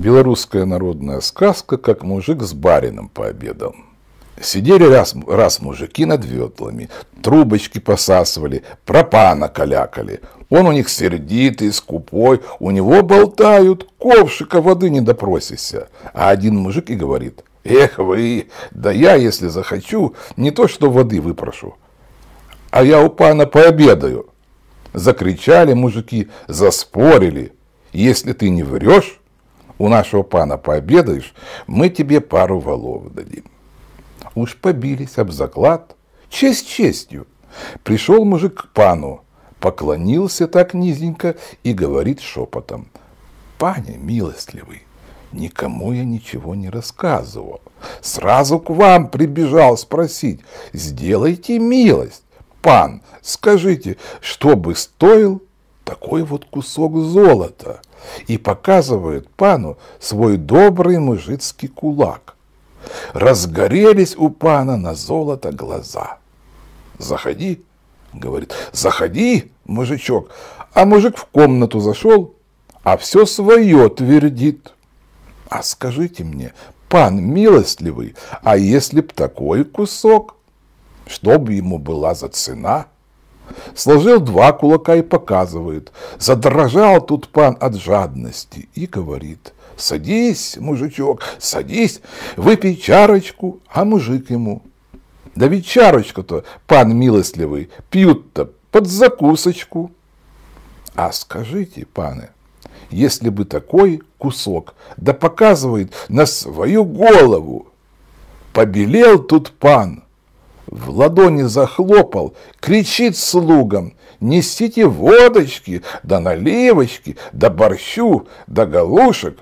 Белорусская народная сказка, как мужик с барином пообедал. Сидели раз, раз мужики над ветлами, трубочки посасывали, пропана калякали. Он у них сердитый, скупой, у него болтают, ковшика воды не допросишься. А один мужик и говорит, эх вы, да я, если захочу, не то что воды выпрошу, а я у пана пообедаю. Закричали мужики, заспорили, если ты не врешь, у нашего пана пообедаешь, мы тебе пару валов дадим. Уж побились об заклад. Честь честью. Пришел мужик к пану, поклонился так низенько и говорит шепотом. «Пане милостливый, никому я ничего не рассказывал. Сразу к вам прибежал спросить. Сделайте милость, пан, скажите, что бы стоил такой вот кусок золота?» и показывает пану свой добрый мужицкий кулак. Разгорелись у пана на золото глаза. «Заходи», — говорит, — «заходи, мужичок». А мужик в комнату зашел, а все свое твердит. «А скажите мне, пан милостливый, а если б такой кусок, чтобы ему была за цена?» сложил два кулака и показывает. Задрожал тут пан от жадности и говорит, «Садись, мужичок, садись, выпей чарочку», а мужик ему, «Да ведь чарочку-то, пан милостливый, пьют-то под закусочку». «А скажите, паны, если бы такой кусок, да показывает на свою голову, побелел тут пан» в ладони захлопал, кричит слугам, несите водочки, да наливочки, да борщу, да галушек.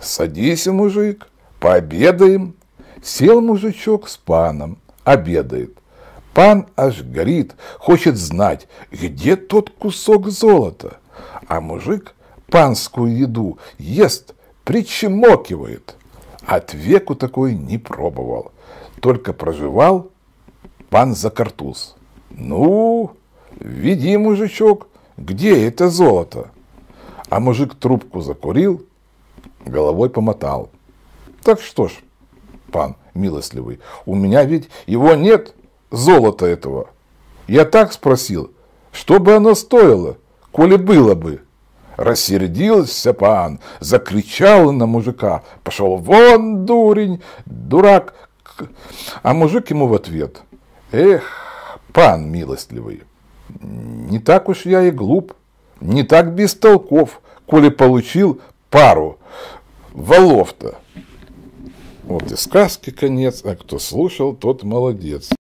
Садись, мужик, пообедаем. Сел мужичок с паном, обедает. Пан аж горит, хочет знать, где тот кусок золота. А мужик панскую еду ест, причемокивает. От веку такой не пробовал, только проживал пан Закартуз. «Ну, веди, мужичок, где это золото?» А мужик трубку закурил, головой помотал. «Так что ж, пан милостливый, у меня ведь его нет, золота этого. Я так спросил, что бы оно стоило, коли было бы?» Рассердился пан, закричал на мужика. Пошел вон, дурень, дурак. А мужик ему в ответ – Эх, пан милостливый, не так уж я и глуп, не так бестолков, коли получил пару волов то Вот и сказки конец, а кто слушал, тот молодец.